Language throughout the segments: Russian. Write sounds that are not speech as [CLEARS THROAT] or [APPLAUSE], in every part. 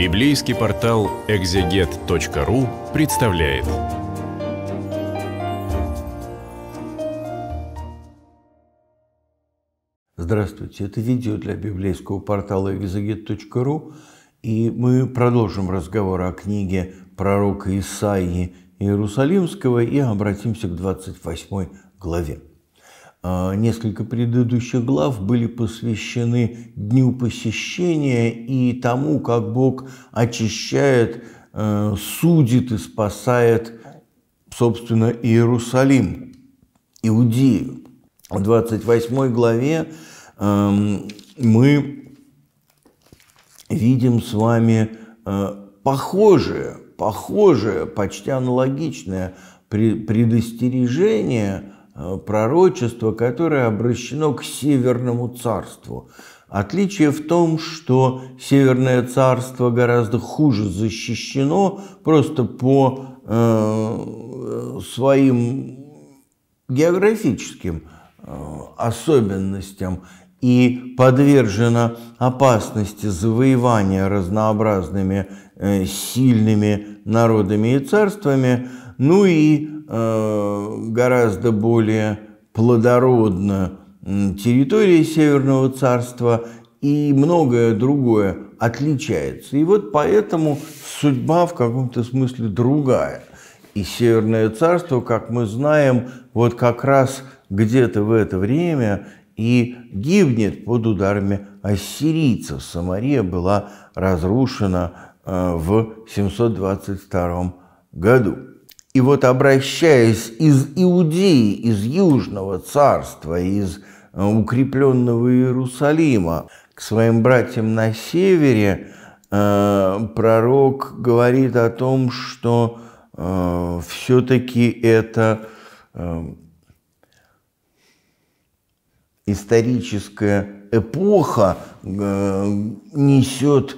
Библейский портал экзегет.ру представляет. Здравствуйте, это видео для библейского портала экзегет.ру, и мы продолжим разговор о книге пророка Исаии Иерусалимского и обратимся к 28 главе. А, несколько предыдущих глав были посвящены дню посещения и тому, как Бог очищает, э, судит и спасает, собственно, Иерусалим, Иудею. В 28 главе эм, мы видим с вами э, похожее, похожее, почти аналогичное предостережение Э, пророчество, которое обращено к Северному царству. Отличие в том, что Северное царство гораздо хуже защищено просто по э, своим географическим э, особенностям и подвержено опасности завоевания разнообразными э, сильными народами и царствами, ну и Э, гораздо более плодородна территория Северного Царства и многое другое отличается. И вот поэтому судьба в каком-то смысле другая. И Северное Царство, как мы знаем, вот как раз где-то в это время и гибнет под ударами ассирийцев. Самария была разрушена э, в 722 году. И вот обращаясь из Иудеи, из Южного царства, из э, укрепленного Иерусалима к своим братьям на севере, э, пророк говорит о том, что э, все-таки это историческая эпоха несет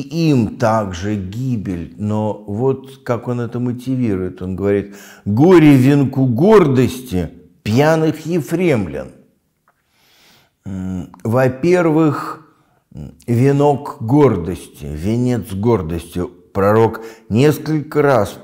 и им также гибель. Но вот как он это мотивирует. Он говорит, горе венку гордости пьяных ефремлян. Во-первых, венок гордости, венец гордости. Пророк несколько раз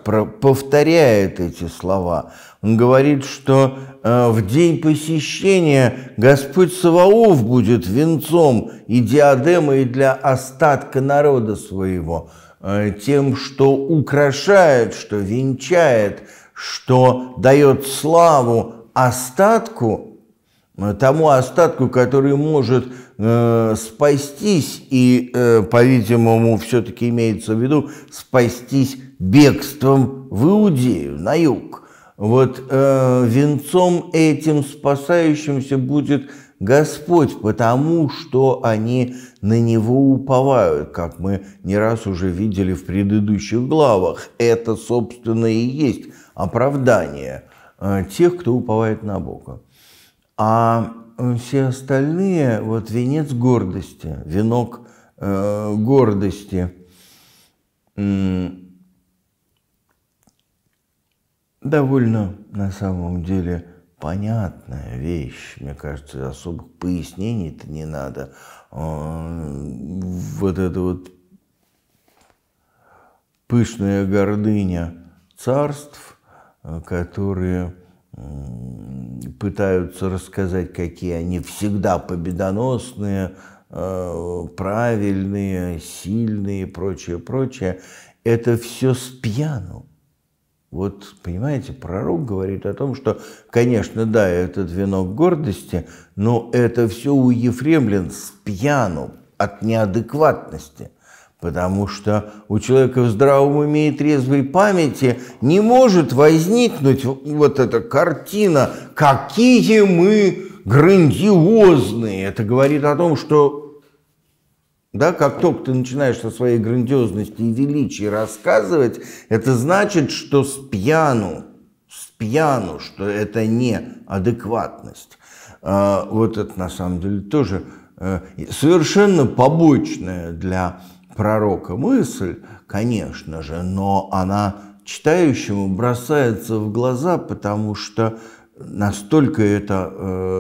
повторяет эти слова. Он говорит, что э, в день посещения Господь Саваоф будет венцом и диадемой для остатка народа своего, э, тем, что украшает, что венчает, что дает славу остатку Э, тому остатку, который может э, спастись и, э, по-видимому, все-таки имеется в виду спастись бегством в Иудею на юг. Вот э, венцом этим спасающимся будет Господь, потому что они на Него уповают, как мы не раз уже видели в предыдущих главах. Это, собственно, и есть оправдание э, тех, кто уповает на Бога. А э, все остальные, вот венец гордости, венок э, гордости. Довольно, на самом деле, понятная вещь. Мне кажется, особых пояснений-то не надо. А, вот эта вот пышная гордыня царств, э, которые пытаются рассказать, какие они всегда победоносные, э, правильные, сильные и прочее, прочее. Это все спьяну. Вот, понимаете, пророк говорит о том, что, конечно, да, это венок гордости, но это все у ефремлен спьяну от неадекватности – Потому что у человека в здравом уме и трезвой памяти не может возникнуть вот эта картина, какие мы грандиозные. Это говорит о том, что да, как только ты начинаешь о своей грандиозности и величии рассказывать, это значит, что с пьяну, с пьяну, что это не адекватность. А, вот это на самом деле тоже э, совершенно побочное для пророка мысль, конечно же, но она читающему бросается в глаза, потому что настолько это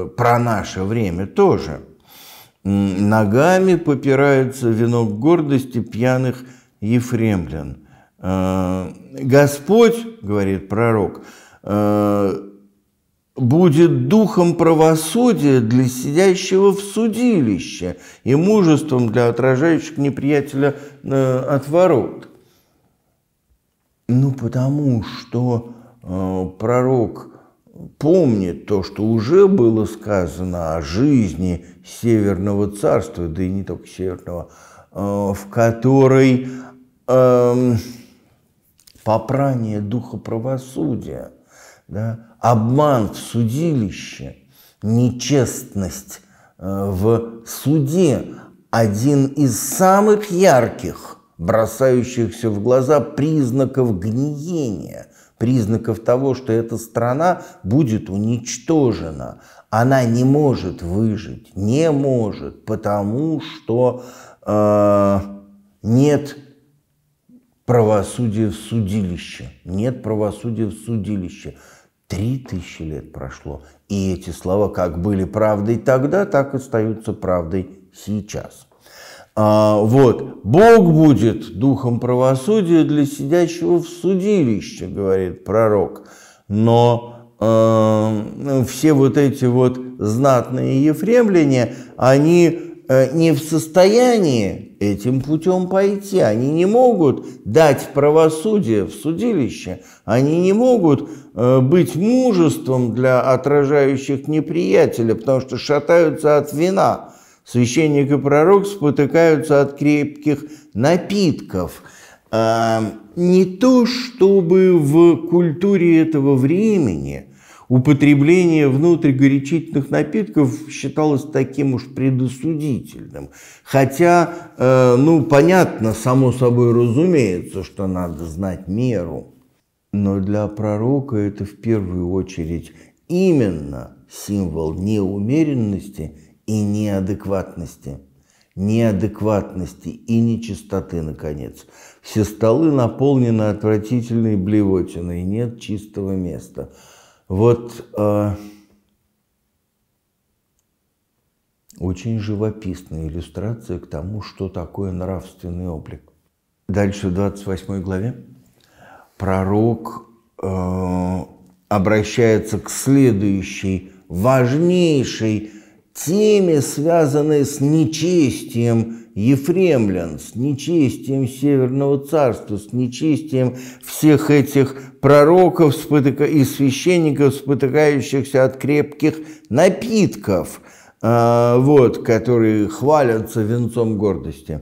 э, про наше время тоже. Ногами попирается венок гордости пьяных ефремлян. Э, Господь, говорит пророк, э, будет духом правосудия для сидящего в судилище и мужеством для отражающих неприятеля э, от ворот. Ну, потому что э, пророк помнит то, что уже было сказано о жизни Северного царства, да и не только Северного, э, в которой э, попрание духа правосудия, да, обман в судилище, нечестность э, в суде – один из самых ярких, бросающихся в глаза признаков гниения, признаков того, что эта страна будет уничтожена. Она не может выжить, не может, потому что э, нет правосудия в судилище, нет правосудия в судилище. Три тысячи лет прошло, и эти слова как были правдой тогда, так и остаются правдой сейчас. А, вот, Бог будет духом правосудия для сидящего в судилище, говорит пророк. Но э, все вот эти вот знатные ефремляне, они э, не в состоянии этим путем пойти. Они не могут дать правосудие в судилище. Они не могут э, быть мужеством для отражающих неприятеля, потому что шатаются от вина. Священник и пророк спотыкаются от крепких напитков. Э, не то чтобы в культуре этого времени – употребление внутрь горячительных напитков считалось таким уж предосудительным. Хотя, э, ну, понятно, само собой разумеется, что надо знать меру. Но для пророка это в первую очередь именно символ неумеренности и неадекватности. Неадекватности и нечистоты, наконец. Все столы наполнены отвратительной блевотиной, нет чистого места – вот э, очень живописная иллюстрация к тому, что такое нравственный облик. Дальше в 28 главе пророк э, обращается к следующей важнейшей теме, связанной с нечестием Ефремлян, с нечестием Северного Царства, с нечестием всех этих пророков и священников, спотыкающихся от крепких напитков, а, вот, которые хвалятся венцом гордости.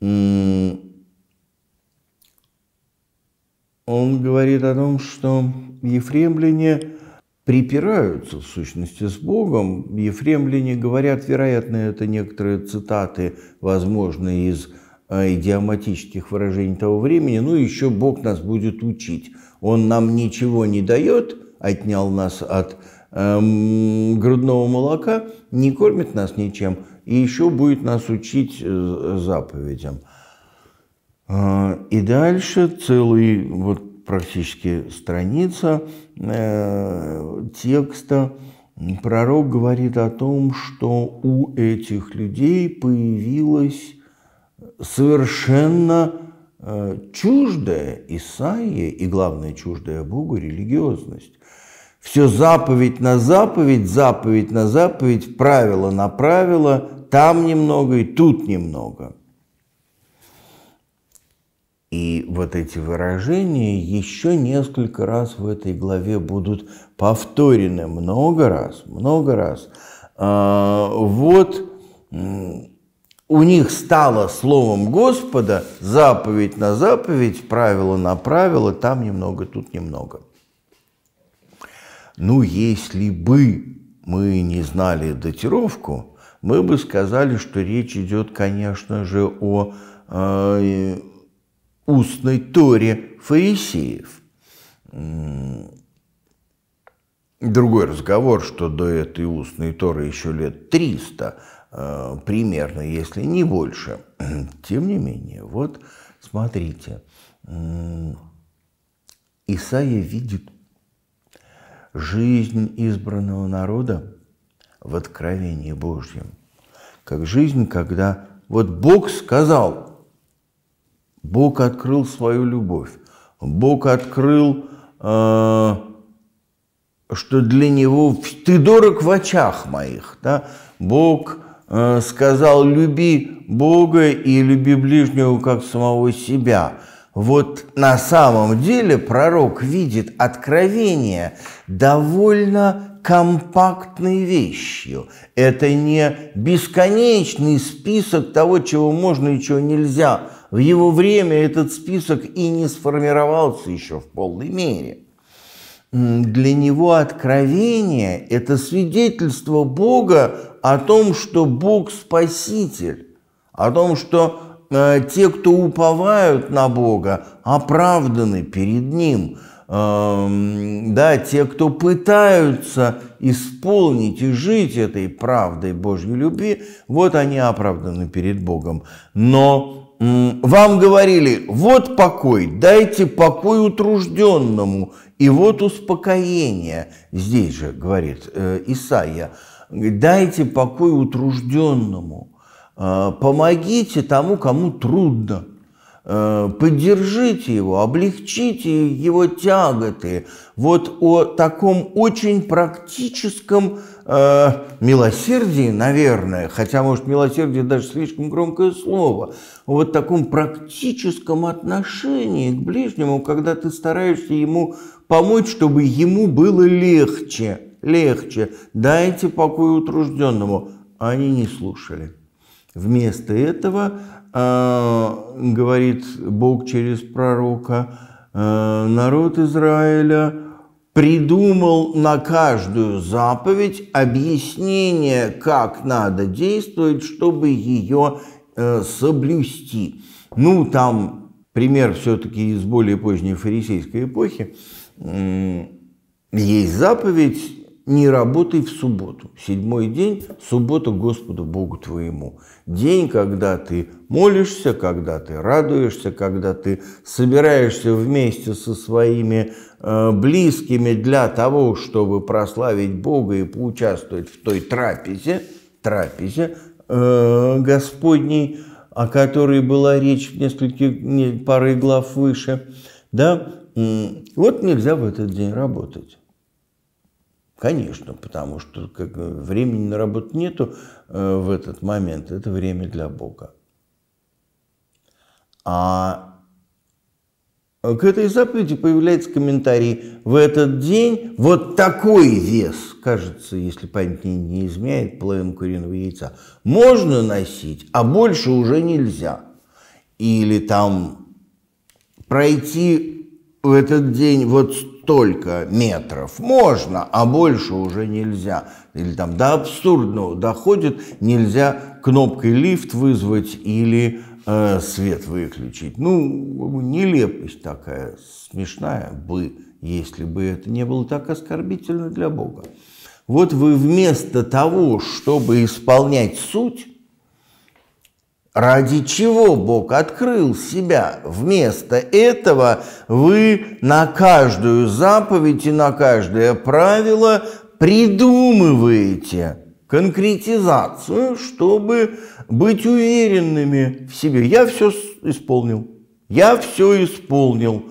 Он говорит о том, что ефремляне припираются в сущности с Богом. Ефремляне говорят, вероятно, это некоторые цитаты, возможно, из э, идиоматических выражений того времени, ну еще Бог нас будет учить. Он нам ничего не дает, отнял нас от эм, грудного молока, не кормит нас ничем, и еще будет нас учить э, заповедям. Э, и дальше целый вот практически страница э, текста, пророк говорит о том, что у этих людей появилась совершенно э, чуждая Исаия и, главное, чуждая Богу религиозность. Все заповедь на заповедь, заповедь на заповедь, правило на правило, там немного и тут немного – и вот эти выражения еще несколько раз в этой главе будут повторены много раз, много раз. А, вот у них стало словом Господа заповедь на заповедь, правило на правило, там немного, тут немного. Ну, если бы мы не знали датировку, мы бы сказали, что речь идет, конечно же, о э, устной Торе фарисеев. Другой разговор, что до этой устной Торы еще лет 300 э, примерно, если не больше. [CLEARS THROAT] Тем не менее, вот смотрите, Исаия видит жизнь избранного народа в откровении Божьем, как жизнь, когда вот Бог сказал – Бог открыл свою любовь. Бог открыл, э, что для него ты дорог в очах моих. Да? Бог э, сказал, люби Бога и люби ближнего, как самого себя. Вот на самом деле пророк видит откровение довольно компактной вещью. Это не бесконечный список того, чего можно и чего нельзя в его время этот список и не сформировался еще в полной мере. Для него откровение – это свидетельство Бога о том, что Бог – спаситель, о том, что э, те, кто уповают на Бога, оправданы перед Ним. Эм, да, те, кто пытаются исполнить и жить этой правдой Божьей любви, вот они оправданы перед Богом. Но вам говорили, вот покой, дайте покой утружденному, и вот успокоение. Здесь же, говорит э, Исаия, дайте покой утружденному, э, помогите тому, кому трудно, э, поддержите его, облегчите его тяготы. Вот о таком очень практическом э, милосердии, наверное, хотя, может, милосердие даже слишком громкое слово, вот таком практическом отношении к ближнему, когда ты стараешься ему помочь, чтобы ему было легче, легче. Дайте покой утружденному. Они не слушали. Вместо этого э, говорит Бог через пророка, э, народ Израиля – придумал на каждую заповедь объяснение, как надо действовать, чтобы ее э, соблюсти. Ну, там пример все-таки из более поздней фарисейской эпохи. Есть заповедь не работай в субботу. Седьмой день – суббота Господу Богу твоему. День, когда ты молишься, когда ты радуешься, когда ты собираешься вместе со своими э, близкими для того, чтобы прославить Бога и поучаствовать в той трапезе, трапезе э, Господней, о которой была речь в нескольких парой глав выше. Да? Вот нельзя в этот день работать. Конечно, потому что как, времени на работу нету э, в этот момент. Это время для Бога. А к этой заповеди появляется комментарий. В этот день вот такой вес, кажется, если память не изменяет, половину куриного яйца, можно носить, а больше уже нельзя. Или там пройти в этот день вот столько метров можно, а больше уже нельзя. Или там до абсурдного доходит, нельзя кнопкой лифт вызвать или э, свет выключить. Ну, нелепость такая, смешная бы, если бы это не было так оскорбительно для Бога. Вот вы вместо того, чтобы исполнять суть, Ради чего Бог открыл себя? Вместо этого вы на каждую заповедь и на каждое правило придумываете конкретизацию, чтобы быть уверенными в себе. Я все исполнил. Я все исполнил.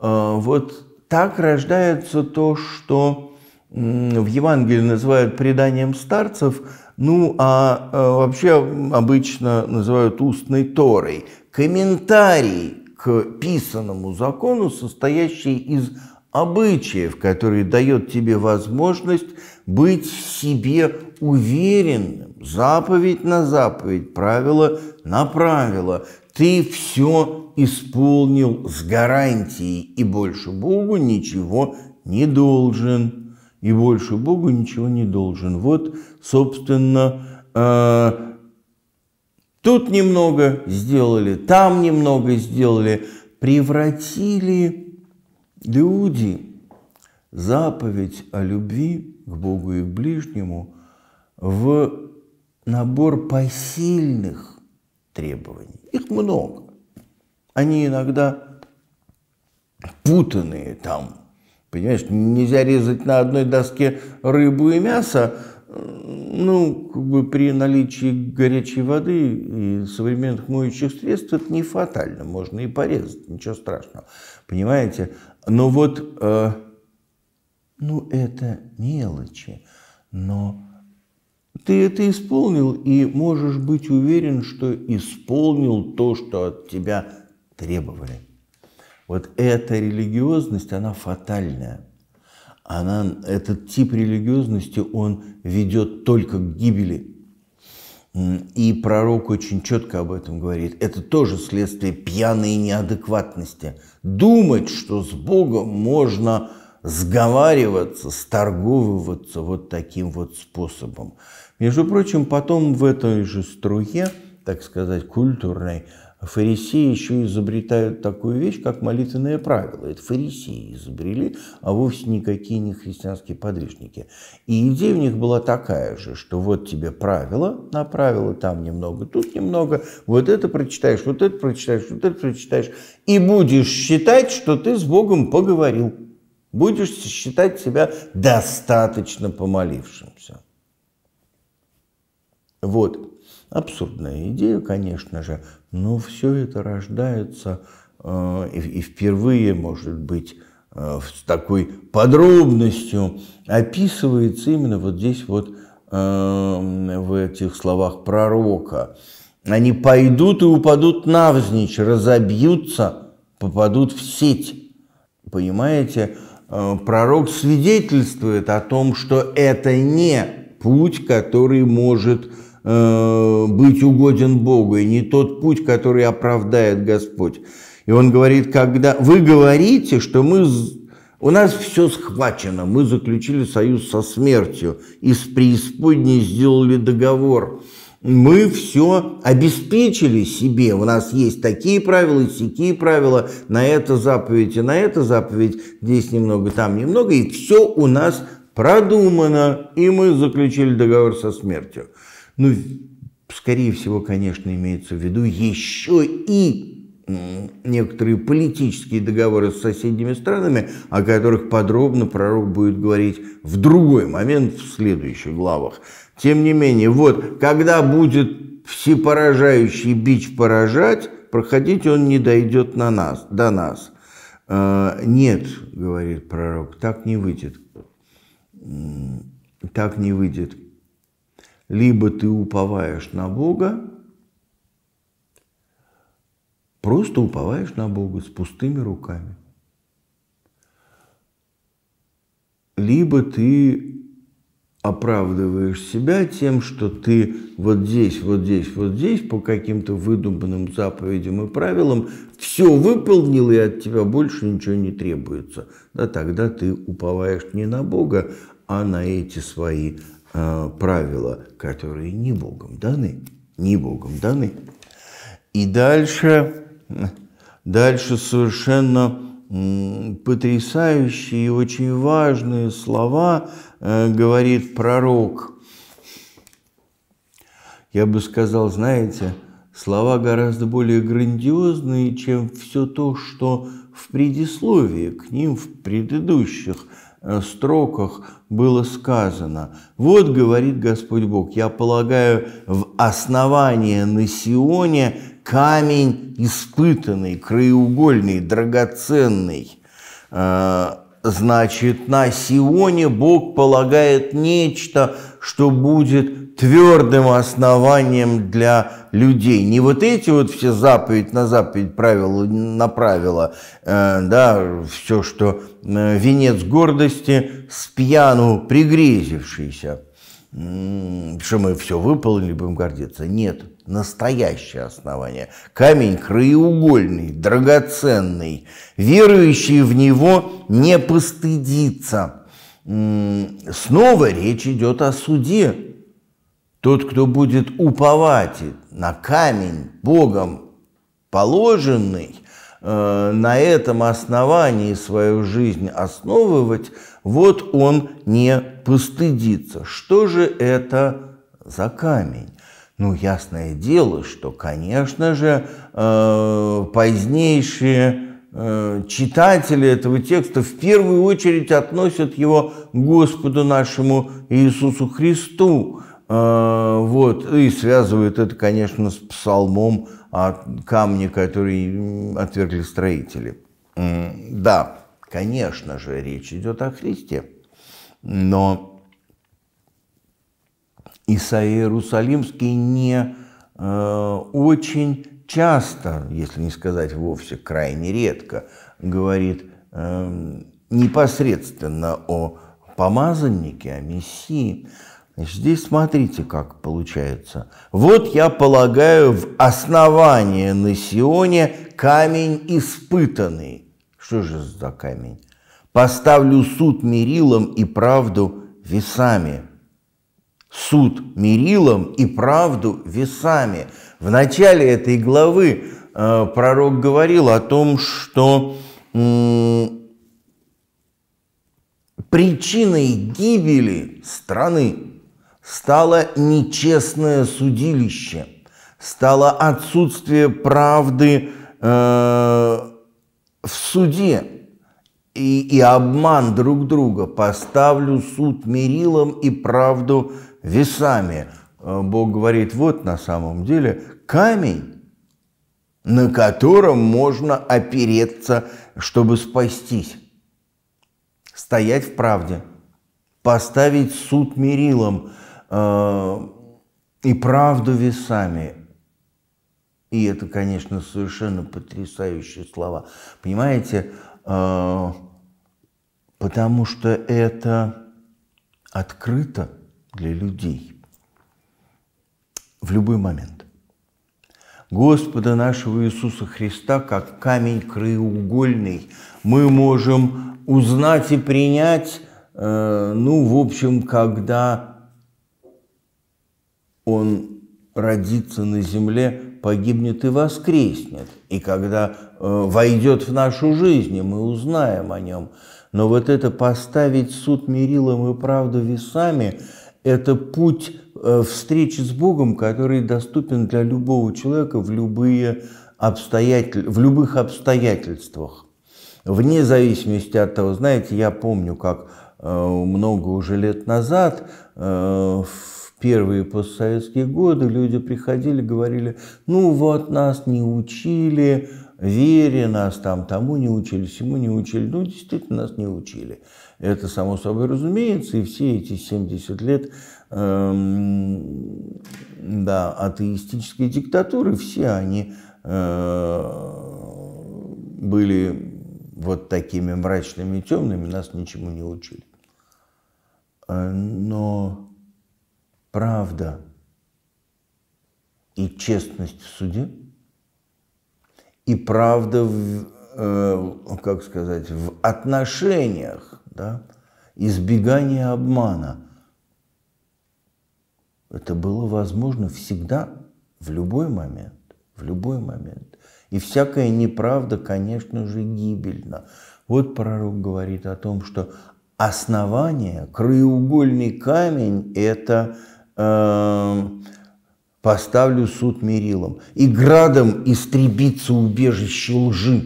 А, вот так рождается то, что в Евангелии называют преданием старцев – ну, а, а вообще обычно называют устной Торой. Комментарий к писанному закону, состоящий из обычаев, который дает тебе возможность быть себе уверенным. Заповедь на заповедь, правило на правило. Ты все исполнил с гарантией и больше Богу ничего не должен и больше Богу ничего не должен. Вот, собственно, э, тут немного сделали, там немного сделали, превратили люди заповедь о любви к Богу и к ближнему в набор посильных требований. Их много. Они иногда путанные там Понимаешь, нельзя резать на одной доске рыбу и мясо, ну, как бы при наличии горячей воды и современных моющих средств это не фатально, можно и порезать, ничего страшного, понимаете? Но вот, э, ну, это мелочи, но ты это исполнил и можешь быть уверен, что исполнил то, что от тебя требовали. Вот эта религиозность, она фатальная. Она, этот тип религиозности, он ведет только к гибели. И пророк очень четко об этом говорит. Это тоже следствие пьяной неадекватности. Думать, что с Богом можно сговариваться, сторговываться вот таким вот способом. Между прочим, потом в этой же струе, так сказать, культурной, Фарисеи еще изобретают такую вещь, как молитвенное правило. Это фарисеи изобрели, а вовсе никакие не христианские подвижники. И идея у них была такая же, что вот тебе правило на правило, там немного, тут немного, вот это прочитаешь, вот это прочитаешь, вот это прочитаешь, и будешь считать, что ты с Богом поговорил. Будешь считать себя достаточно помолившимся. Вот. Абсурдная идея, конечно же, но ну, все это рождается э, и, впервые, может быть, э, с такой подробностью описывается именно вот здесь вот эм, в этих словах пророка. Они пойдут и упадут навзничь, разобьются, попадут в сеть. Понимаете, э, пророк свидетельствует о том, что это не путь, который может Э, быть угоден Богу, и не тот путь, который оправдает Господь. И он говорит, когда вы говорите, что мы, у нас все схвачено, мы заключили союз со смертью, из преисподней сделали договор, мы все обеспечили себе. У нас есть такие правила, такие правила, на это заповедь и на это заповедь, здесь немного, там немного, и все у нас продумано, и мы заключили договор со смертью. Ну, скорее всего, конечно, имеется в виду еще и некоторые политические договоры с соседними странами, о которых подробно пророк будет говорить в другой момент в следующих главах. Тем не менее, вот, когда будет всепоражающий бич поражать, проходить он не дойдет на нас, до нас. Э, нет, говорит пророк, так не выйдет. Так не выйдет. Либо ты уповаешь на Бога, просто уповаешь на Бога с пустыми руками. Либо ты оправдываешь себя тем, что ты вот здесь, вот здесь, вот здесь по каким-то выдуманным заповедям и правилам все выполнил, и от тебя больше ничего не требуется. Да тогда ты уповаешь не на Бога, а на эти свои Э, правила, которые не Богом даны, не Богом даны. И дальше, дальше совершенно потрясающие и очень важные слова э, говорит пророк. Я бы сказал, знаете, слова гораздо более грандиозные, чем все то, что в предисловии к ним в предыдущих Э, строках было сказано. Вот говорит Господь Бог, я полагаю в основание на Сионе камень испытанный, краеугольный, драгоценный. Э, значит, на Сионе Бог полагает нечто, что будет твердым основанием для людей. Не вот эти вот все заповедь на заповедь, правило на правила э, да, все, что э, венец гордости с пьяну пригрезившийся, что мы все выполнили, будем гордиться. Нет, настоящее основание. Камень краеугольный, драгоценный. Верующий в него не постыдится. Снова речь идет о суде. Тот, кто будет уповать на камень Богом положенный, э, на этом основании свою жизнь основывать, вот он не постыдится. Что же это за камень? Ну, ясное дело, что, конечно же, э, позднейшие э, читатели этого текста в первую очередь относят его к Господу нашему Иисусу Христу, а, вот. И связывают это, конечно, с псалмом о камне, который отвергли строители. Да, конечно же, речь идет о Христе. Но Исаия Иерусалимский не э, очень часто, если не сказать вовсе крайне редко, говорит э, непосредственно о помазаннике, о Мессии, Здесь смотрите, как получается. Вот я полагаю в основание на Сионе камень испытанный. Что же за камень? Поставлю суд мерилом и правду весами. Суд мерилом и правду весами. В начале этой главы э, пророк говорил о том, что э, причиной гибели страны стало нечестное судилище, стало отсутствие правды э, в суде и, и обман друг друга. Поставлю суд мерилом и правду весами. Э, Бог говорит, вот на самом деле камень, на котором можно опереться, чтобы спастись. Стоять в правде, поставить суд мерилом – Э, и правду весами. И это, конечно, совершенно потрясающие слова. Понимаете, э, потому что это открыто для людей в любой момент. Господа нашего Иисуса Христа, как камень краеугольный, мы можем узнать и принять, э, ну, в общем, когда он родится на земле, погибнет и воскреснет. И когда э, войдет в нашу жизнь, мы узнаем о нем. Но вот это поставить суд мерилом и правду весами – это путь э, встречи с Богом, который доступен для любого человека в, любые обстоятель... в любых обстоятельствах. Вне зависимости от того, знаете, я помню, как э, много уже лет назад э, в первые постсоветские годы люди приходили, говорили, ну вот нас не учили, вере нас там тому не учили, всему не учили. Ну, действительно, нас не учили. Это само собой разумеется, и все эти 70 лет эм, да, атеистической диктатуры, все они э, были вот такими мрачными и темными, нас ничему не учили. Э, но правда и честность в суде, и правда в, э, как сказать, в отношениях, да, избегание обмана. Это было возможно всегда, в любой момент, в любой момент. И всякая неправда, конечно же, гибельна. Вот пророк говорит о том, что основание, краеугольный камень – это Эм, поставлю суд мерилом, и градом истребится убежище лжи,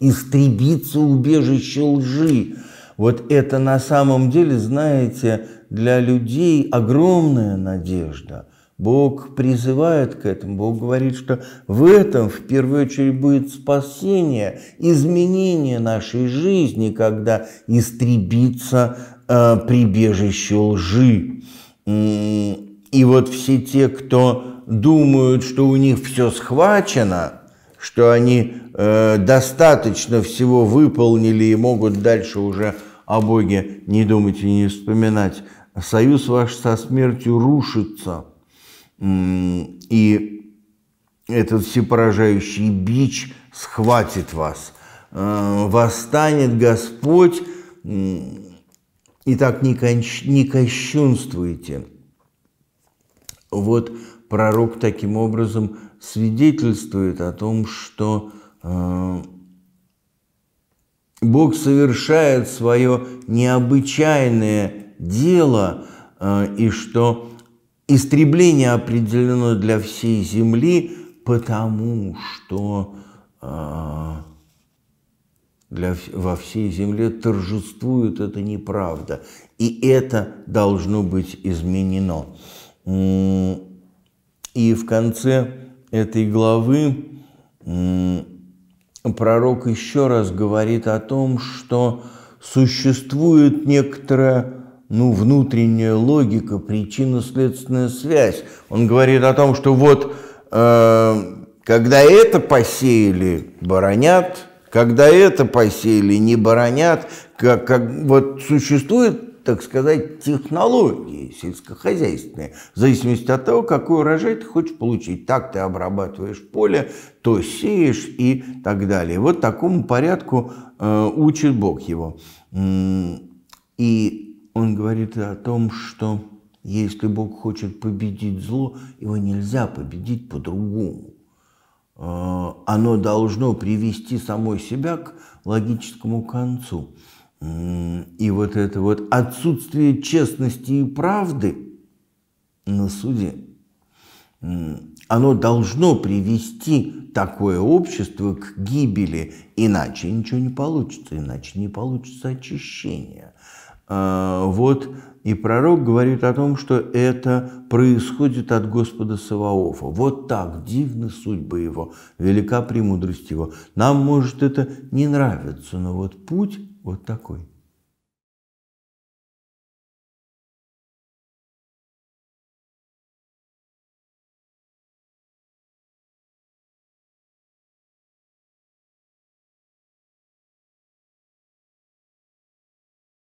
истребится убежище лжи. Вот это на самом деле, знаете, для людей огромная надежда. Бог призывает к этому, Бог говорит, что в этом в первую очередь будет спасение, изменение нашей жизни, когда истребится э, прибежище лжи. И вот все те, кто думают, что у них все схвачено, что они э, достаточно всего выполнили и могут дальше уже о Боге не думать и не вспоминать. Союз ваш со смертью рушится. И этот всепоражающий бич схватит вас. Э, восстанет Господь, и так не, конч... не кощунствуйте. Вот пророк таким образом свидетельствует о том, что э, Бог совершает свое необычайное дело э, и что истребление определено для всей земли, потому что э, для, во всей земле торжествует эта неправда, и это должно быть изменено. И в конце этой главы пророк еще раз говорит о том, что существует некоторая ну, внутренняя логика, причинно-следственная связь. Он говорит о том, что вот э, когда это посеяли баронят, когда это посеяли не баронят, как, как, вот существует так сказать, технологии сельскохозяйственные, в зависимости от того, какой урожай ты хочешь получить. Так ты обрабатываешь поле, то сеешь и так далее. Вот такому порядку э, учит Бог его. И он говорит о том, что если Бог хочет победить зло, его нельзя победить по-другому. Э, оно должно привести само себя к логическому концу. И вот это вот отсутствие честности и правды на суде, оно должно привести такое общество к гибели, иначе ничего не получится, иначе не получится очищение. А, вот и пророк говорит о том, что это происходит от Господа Саваофа. Вот так дивна судьба его, велика премудрость его. Нам, может, это не нравиться, но вот путь вот такой.